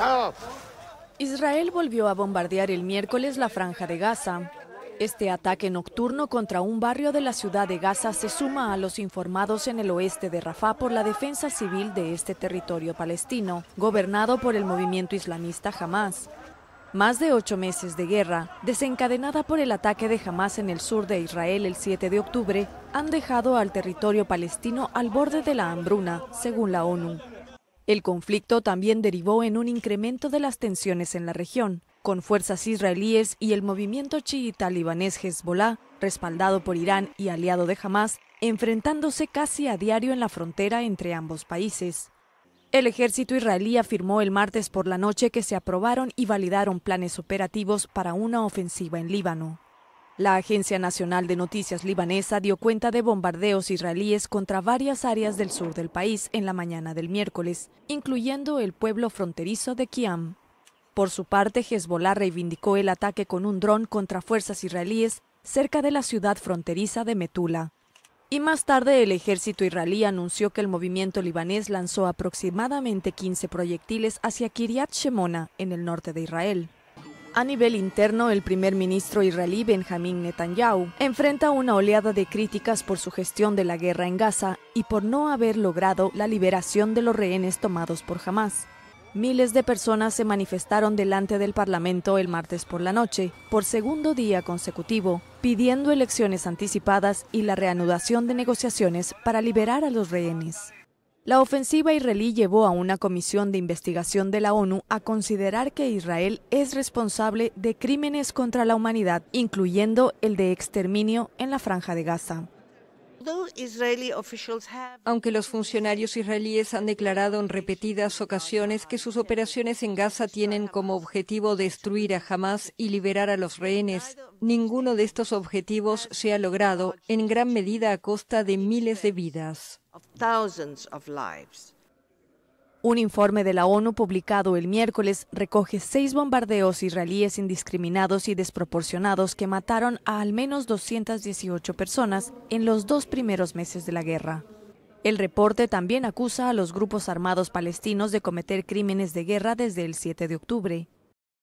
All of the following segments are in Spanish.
Ah. Israel volvió a bombardear el miércoles la franja de Gaza. Este ataque nocturno contra un barrio de la ciudad de Gaza se suma a los informados en el oeste de Rafah por la defensa civil de este territorio palestino, gobernado por el movimiento islamista Hamas. Más de ocho meses de guerra, desencadenada por el ataque de Hamas en el sur de Israel el 7 de octubre, han dejado al territorio palestino al borde de la hambruna, según la ONU. El conflicto también derivó en un incremento de las tensiones en la región, con fuerzas israelíes y el movimiento chiita libanés Hezbollah, respaldado por Irán y aliado de Hamas, enfrentándose casi a diario en la frontera entre ambos países. El ejército israelí afirmó el martes por la noche que se aprobaron y validaron planes operativos para una ofensiva en Líbano. La Agencia Nacional de Noticias Libanesa dio cuenta de bombardeos israelíes contra varias áreas del sur del país en la mañana del miércoles, incluyendo el pueblo fronterizo de Kiam. Por su parte, Hezbollah reivindicó el ataque con un dron contra fuerzas israelíes cerca de la ciudad fronteriza de Metula. Y más tarde el ejército israelí anunció que el movimiento libanés lanzó aproximadamente 15 proyectiles hacia Kiryat Shemona, en el norte de Israel. A nivel interno, el primer ministro israelí Benjamín Netanyahu enfrenta una oleada de críticas por su gestión de la guerra en Gaza y por no haber logrado la liberación de los rehenes tomados por Hamas. Miles de personas se manifestaron delante del Parlamento el martes por la noche, por segundo día consecutivo, pidiendo elecciones anticipadas y la reanudación de negociaciones para liberar a los rehenes. La ofensiva israelí llevó a una comisión de investigación de la ONU a considerar que Israel es responsable de crímenes contra la humanidad, incluyendo el de exterminio en la franja de Gaza. Aunque los funcionarios israelíes han declarado en repetidas ocasiones que sus operaciones en Gaza tienen como objetivo destruir a Hamas y liberar a los rehenes, ninguno de estos objetivos se ha logrado, en gran medida a costa de miles de vidas. Un informe de la ONU publicado el miércoles recoge seis bombardeos israelíes indiscriminados y desproporcionados que mataron a al menos 218 personas en los dos primeros meses de la guerra. El reporte también acusa a los grupos armados palestinos de cometer crímenes de guerra desde el 7 de octubre.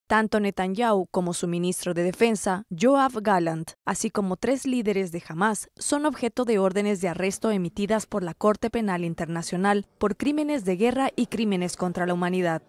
Tanto Netanyahu como su ministro de Defensa, Joab Gallant, así como tres líderes de Hamas, son objeto de órdenes de arresto emitidas por la Corte Penal Internacional por crímenes de guerra y crímenes contra la humanidad.